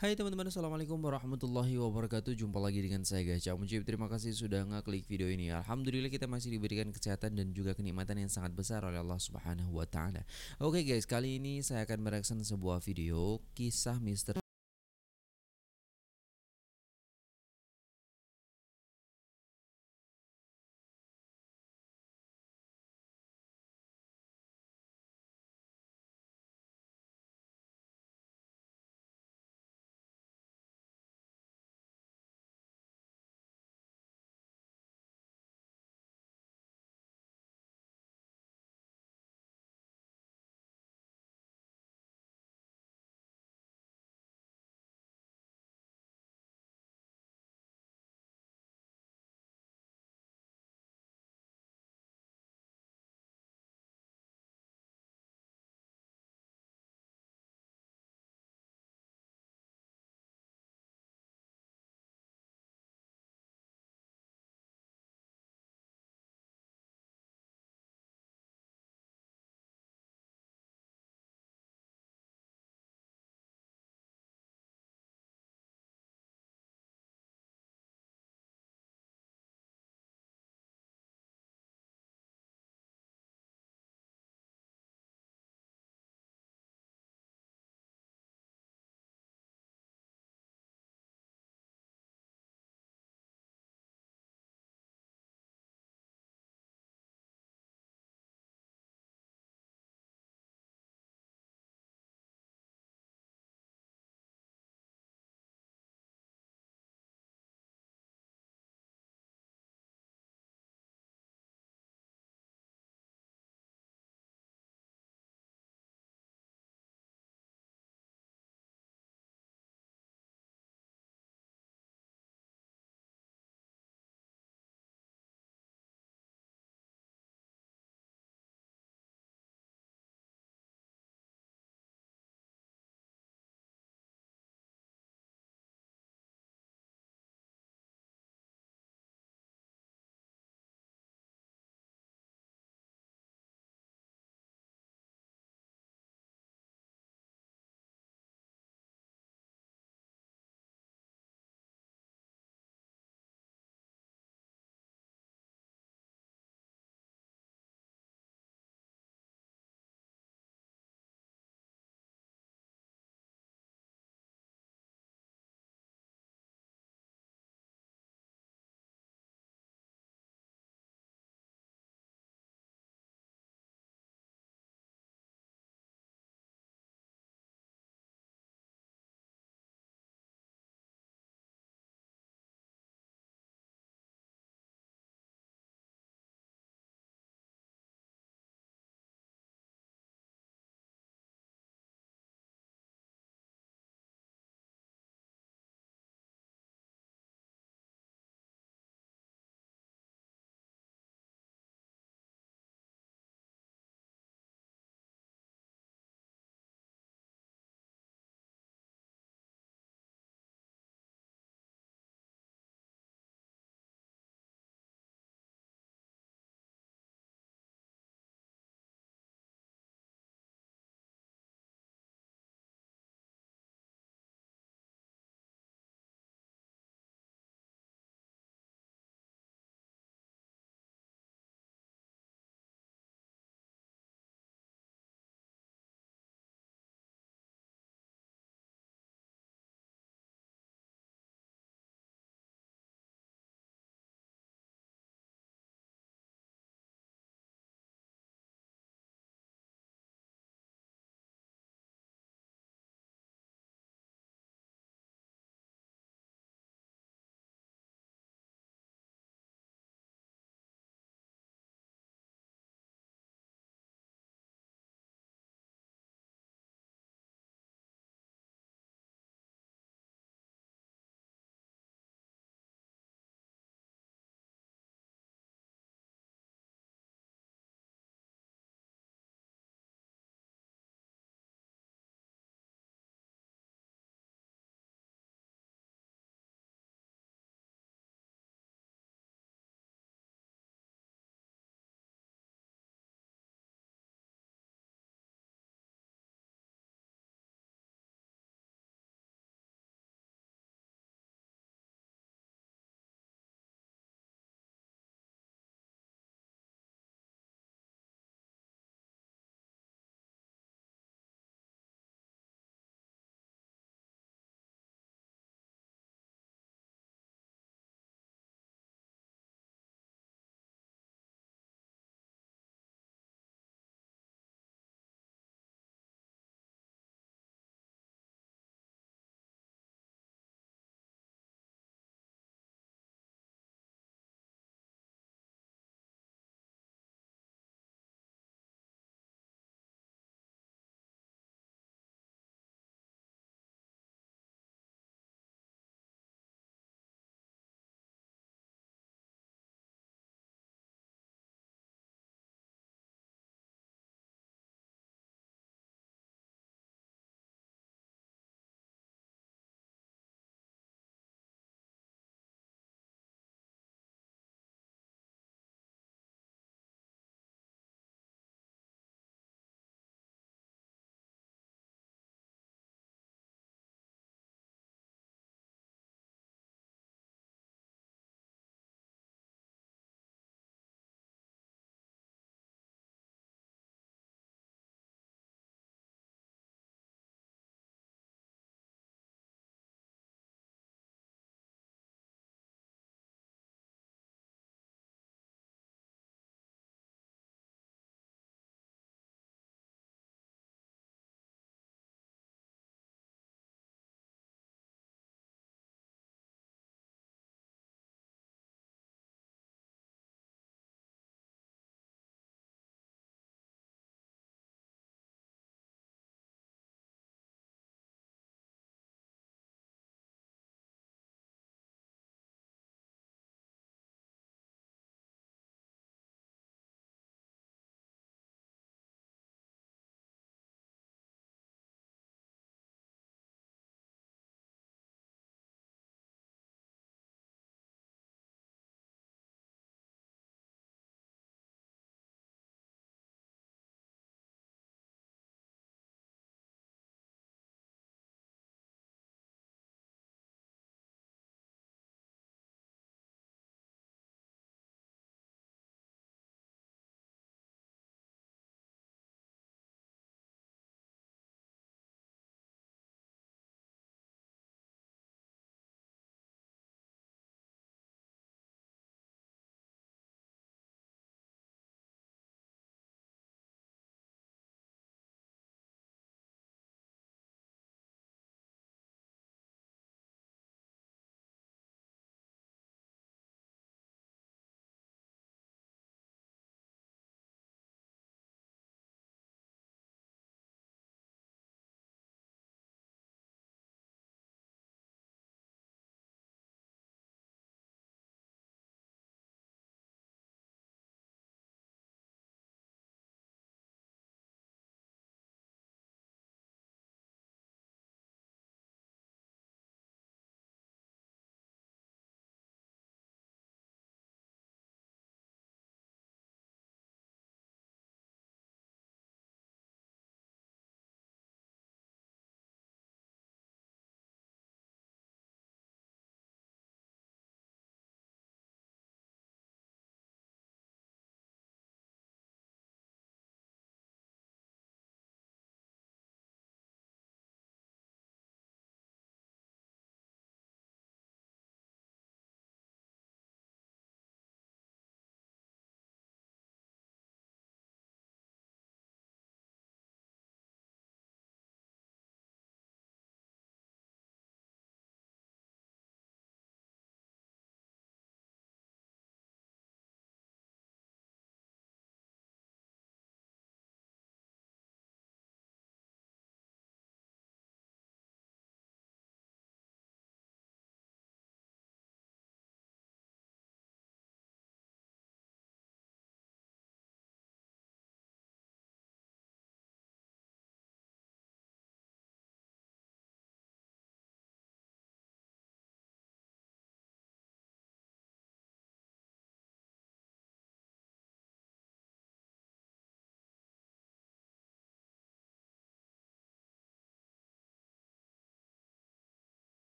Hai teman-teman, Assalamualaikum warahmatullahi wabarakatuh Jumpa lagi dengan saya Gacha Mujib Terima kasih sudah ngeklik video ini Alhamdulillah kita masih diberikan kesehatan dan juga kenikmatan yang sangat besar oleh Allah subhanahu wa ta'ala Oke guys, kali ini saya akan merekam sebuah video Kisah Mister.